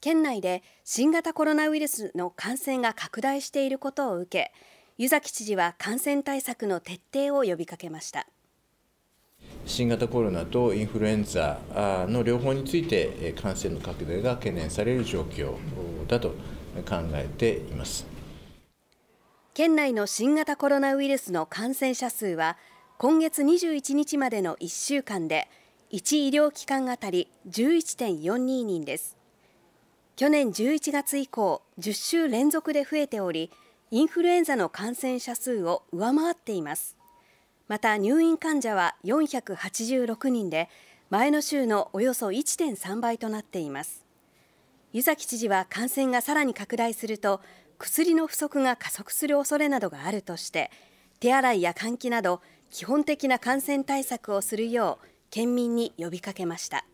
県内で新型コロナウイルスの感染が拡大していることを受け湯崎知事は感染対策の徹底を呼びかけました新型コロナとインフルエンザの両方について感染の拡大が懸念される状況だと考えています県内の新型コロナウイルスの感染者数は今月21日までの1週間で1医療機関あたり11.42人です去年11月以降10週連続で増えておりインフルエンザの感染者数を上回っていますまた入院患者は486人で前の週のおよそ1.3倍となっています湯崎知事は感染がさらに拡大すると薬の不足が加速する恐れなどがあるとして手洗いや換気など基本的な感染対策をするよう県民に呼びかけました